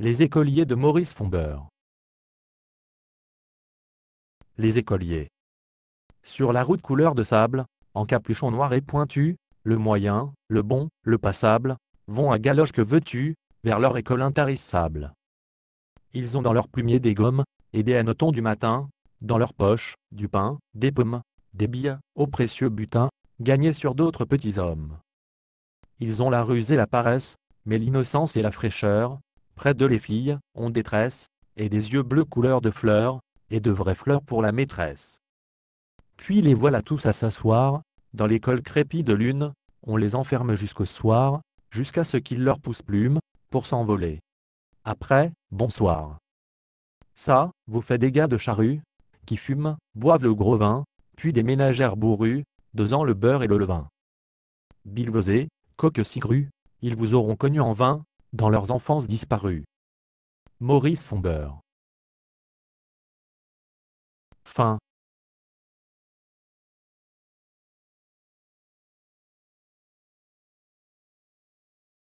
Les écoliers de Maurice Fombeur. Les écoliers. Sur la route couleur de sable, en capuchon noir et pointu, le moyen, le bon, le passable, vont à galoche que veux-tu, vers leur école intarissable. Ils ont dans leurs plumiers des gommes, et des hannetons du matin, dans leur poche, du pain, des pommes, des billes, au précieux butin, gagnés sur d'autres petits hommes. Ils ont la ruse et la paresse, mais l'innocence et la fraîcheur, Près de les filles, ont des tresses, et des yeux bleus couleur de fleurs, et de vraies fleurs pour la maîtresse. Puis les voilà tous à s'asseoir, dans l'école crépie de lune, on les enferme jusqu'au soir, jusqu'à ce qu'ils leur poussent plume, pour s'envoler. Après, bonsoir. Ça, vous fait des gars de charrues, qui fument, boivent le gros vin, puis des ménagères bourrues, dosant le beurre et le levain. Bilvosé, coque si ils vous auront connu en vain, dans leurs enfances disparues. Maurice Fombeur. Fin.